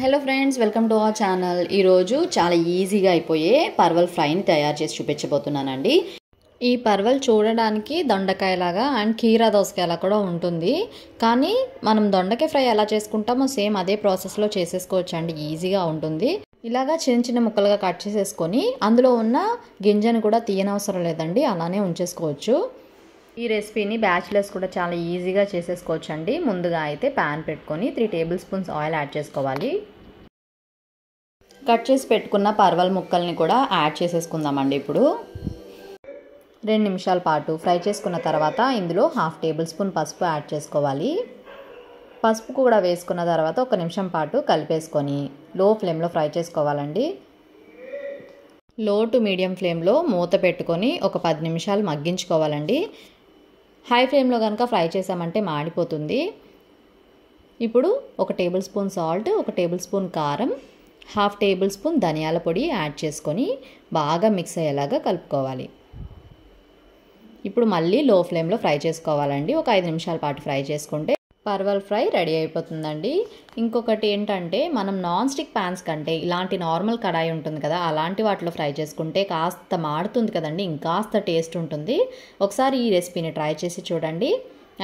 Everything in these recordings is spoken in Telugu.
hello friends welcome to our channel ఈరోజు చాలా ఈజీగా అయిపోయే పర్వల్ ఫ్రైని తయారు చేసి చూపించబోతున్నానండి ఈ పర్వల్ చూడడానికి దొండకాయలాగా అండ్ కీరా దోసకాయలా కూడా ఉంటుంది కానీ మనం దొండకాయ ఫ్రై ఎలా చేసుకుంటామో సేమ్ అదే ప్రాసెస్లో చేసేసుకోవచ్చు అండి ఈజీగా ఉంటుంది ఇలాగా చిన్న చిన్న ముక్కలుగా కట్ చేసేసుకొని అందులో ఉన్న గింజను కూడా తీయనవసరం లేదండి అలానే ఉంచేసుకోవచ్చు ఈ రెసిపీని బ్యాచిలర్స్ కూడా చాలా ఈజీగా చేసేసుకోవచ్చు అండి ముందుగా అయితే ప్యాన్ పెట్టుకొని three tablespoons oil add చేసుకోవాలి కట్ చేసి పెట్టుకున్న పర్వల్ ముక్కల్ని కూడా యాడ్ చేసేసుకుందామండి ఇప్పుడు రెండు నిమిషాల పాటు ఫ్రై చేసుకున్న తర్వాత ఇందులో హాఫ్ టేబుల్ స్పూన్ పసుపు యాడ్ చేసుకోవాలి పసుపు కూడా వేసుకున్న తర్వాత ఒక నిమిషం పాటు కలిపేసుకొని లో ఫ్లేమ్లో ఫ్రై చేసుకోవాలండి లో టు మీడియం ఫ్లేమ్లో మూత పెట్టుకొని ఒక పది నిమిషాలు మగ్గించుకోవాలండి హై ఫ్లేమ్లో కనుక ఫ్రై చేసామంటే మాడిపోతుంది ఇప్పుడు ఒక టేబుల్ స్పూన్ సాల్ట్ ఒక టేబుల్ స్పూన్ కారం హాఫ్ టేబుల్ స్పూన్ ధనియాల పొడి యాడ్ చేసుకొని బాగా మిక్స్ అయ్యేలాగా కలుపుకోవాలి ఇప్పుడు మళ్ళీ లో ఫ్లేమ్లో ఫ్రై చేసుకోవాలండి ఒక ఐదు నిమిషాల పాటు ఫ్రై చేసుకుంటే పర్వల్ ఫ్రై రెడీ అయిపోతుందండి ఇంకొకటి ఏంటంటే మనం నాన్ స్టిక్ ప్యాన్స్ కంటే ఇలాంటి నార్మల్ కడాయి ఉంటుంది కదా అలాంటి వాటిలో ఫ్రై చేసుకుంటే కాస్త మాడుతుంది కదండి ఇంకాస్త టేస్ట్ ఉంటుంది ఒకసారి ఈ రెసిపీని ట్రై చేసి చూడండి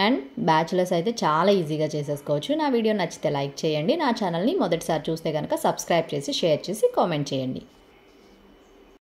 అండ్ బ్యాచులర్స్ అయితే చాలా ఈజీగా చేసేసుకోవచ్చు నా వీడియో నచ్చితే లైక్ చేయండి నా ఛానల్ని మొదటిసారి చూస్తే కనుక సబ్స్క్రైబ్ చేసి షేర్ చేసి కామెంట్ చేయండి